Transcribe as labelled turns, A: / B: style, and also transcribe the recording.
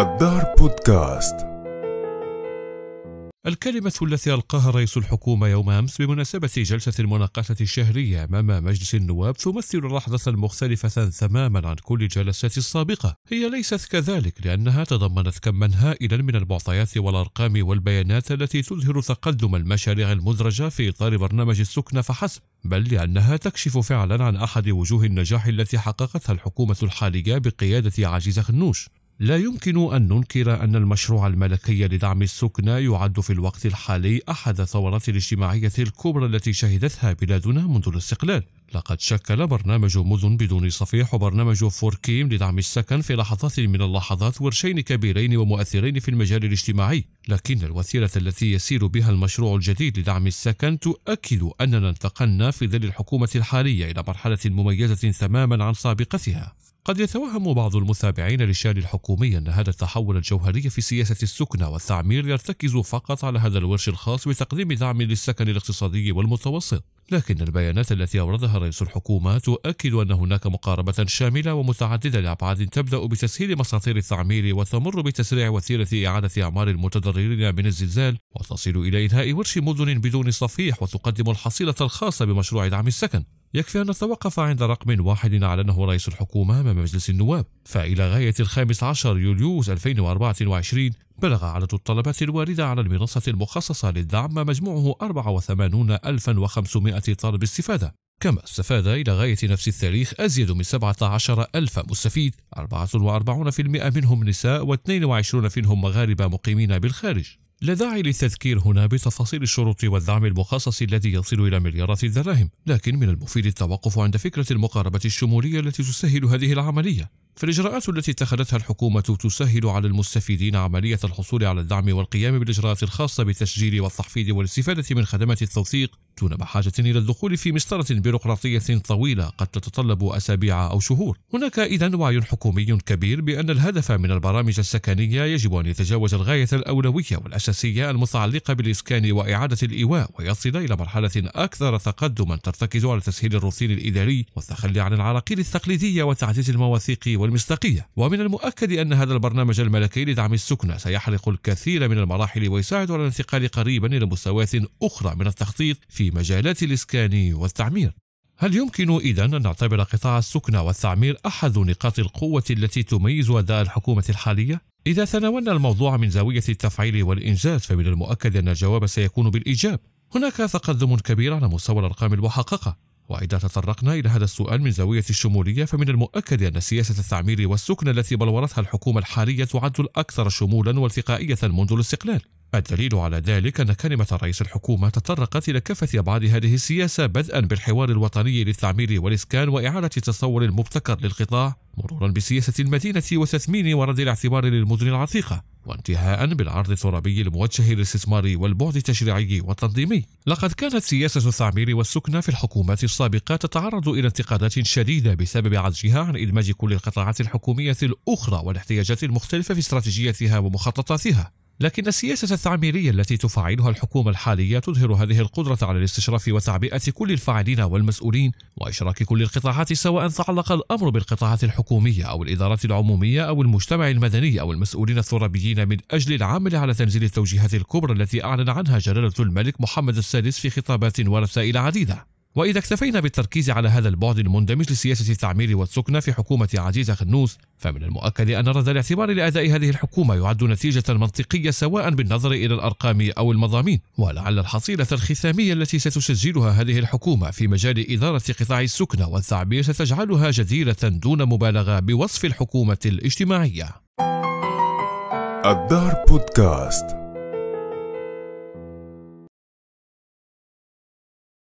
A: الدار بودكاست الكلمة التي ألقاها رئيس الحكومة يوم أمس بمناسبة جلسة المناقشة الشهرية أمام مجلس النواب تمثل لحظة مختلفة تماما عن كل الجلسات السابقة، هي ليست كذلك لأنها تضمنت كما هائلا من المعطيات والأرقام والبيانات التي تظهر تقدم المشاريع المدرجة في إطار برنامج السكنة فحسب، بل لأنها تكشف فعلا عن أحد وجوه النجاح التي حققتها الحكومة الحالية بقيادة عزيز خنوش لا يمكن أن ننكر أن المشروع الملكي لدعم السكنى يعد في الوقت الحالي أحد الثورات الاجتماعية الكبرى التي شهدتها بلادنا منذ الاستقلال لقد شكل برنامج مدن بدون صفيح وبرنامج فوركيم لدعم السكن في لحظات من اللحظات ورشين كبيرين ومؤثرين في المجال الاجتماعي لكن الوتيرة التي يسير بها المشروع الجديد لدعم السكن تؤكد أننا انتقلنا في ظل الحكومة الحالية إلى مرحلة مميزة تماما عن سابقتها قد يتوهم بعض المتابعين للشان الحكومي أن هذا التحول الجوهري في سياسة السكنة والتعمير يرتكز فقط على هذا الورش الخاص بتقديم دعم للسكن الاقتصادي والمتوسط لكن البيانات التي أوردها رئيس الحكومة تؤكد أن هناك مقاربة شاملة ومتعددة لأبعاد تبدأ بتسهيل مساطير التعمير وتمر بتسريع وتيرة إعادة أعمار المتضررين من الزلزال وتصل إلى إنهاء ورش مدن بدون صفيح وتقدم الحصيلة الخاصة بمشروع دعم السكن يكفي أن نتوقف عند رقم واحد أعلنه رئيس الحكومة أمام مجلس النواب فإلى غاية الخامس عشر يوليوز 2024 بلغ عدد الطلبات الواردة على المنصة المخصصة للدعم مجموعه 84500 طالب استفادة كما استفاد إلى غاية نفس التاريخ أزيد من 17 ألف مستفيد 44% منهم نساء و22 منهم مغاربة مقيمين بالخارج لا داعي للتذكير هنا بتفاصيل الشروط والدعم المخصص الذي يصل إلى مليارات الدراهم، لكن من المفيد التوقف عند فكرة المقاربة الشمولية التي تسهل هذه العملية، فالإجراءات التي اتخذتها الحكومة تسهل على المستفيدين عملية الحصول على الدعم والقيام بالإجراءات الخاصة بالتسجيل والتحفيظ والاستفادة من خدمات التوثيق دون بحاجة إلى الدخول في مسطرة بيروقراطية طويلة قد تتطلب أسابيع أو شهور. هناك إذا وعي حكومي كبير بأن الهدف من البرامج السكنية يجب أن يتجاوز الغاية الأولوية والأساسية المتعلقة بالإسكان وإعادة الإيواء ويصل إلى مرحلة أكثر تقدما ترتكز على تسهيل الروتين الإداري والتخلي عن العراقيل التقليدية وتعزيز المواثيق والمصداقية. ومن المؤكد أن هذا البرنامج الملكي لدعم السكنة سيحرق الكثير من المراحل ويساعد على الانتقال قريبا إلى مستويات أخرى من التخطيط في في مجالات الإسكان والتعمير هل يمكن إذا أن نعتبر قطاع السكنة والتعمير أحد نقاط القوة التي تميز أداء الحكومة الحالية؟ إذا تناولنا الموضوع من زاوية التفعيل والإنجاز فمن المؤكد أن الجواب سيكون بالإيجاب هناك تقدم كبير على مستوى الأرقام المحققة وإذا تطرقنا إلى هذا السؤال من زاوية الشمولية فمن المؤكد أن سياسة التعمير والسكن التي بلورتها الحكومة الحالية تعد الأكثر شمولا وارتقائية منذ الاستقلال الدليل على ذلك أن كلمة رئيس الحكومة تطرقت إلى كافة أبعاد هذه السياسة بدءا بالحوار الوطني للتعمير والإسكان وإعادة التصور المبتكر للقطاع مرورا بسياسة المدينة وتثمين ورد الاعتبار للمدن العتيقة وانتهاء بالعرض الترابي الموجه للاستثمار والبعد التشريعي والتنظيمي لقد كانت سياسة التعمير والسكنة في الحكومات السابقة تتعرض إلى انتقادات شديدة بسبب عجزها عن إدماج كل القطاعات الحكومية الأخرى والاحتياجات المختلفة في استراتيجيتها ومخططاتها لكن السياسة التعميرية التي تفعلها الحكومة الحالية تظهر هذه القدرة على الاستشراف وتعبئة كل الفاعلين والمسؤولين وإشراك كل القطاعات سواء تعلق الأمر بالقطاعات الحكومية أو الإدارات العمومية أو المجتمع المدني أو المسؤولين الثرابيين من أجل العمل على تنزيل التوجيهات الكبرى التي أعلن عنها جلالة الملك محمد السادس في خطابات ورسائل عديدة وإذا اكتفينا بالتركيز على هذا البعد المندمج لسياسة التعمير والسكنة في حكومة عزيزة خنوس فمن المؤكد أن رد الاعتبار لأداء هذه الحكومة يعد نتيجة منطقية سواء بالنظر إلى الأرقام أو المضامين ولعل الحصيلة الختامية التي ستسجلها هذه الحكومة في مجال إدارة قطاع السكنة والتعمير ستجعلها جديرة دون مبالغة بوصف الحكومة الاجتماعية الدار بودكاست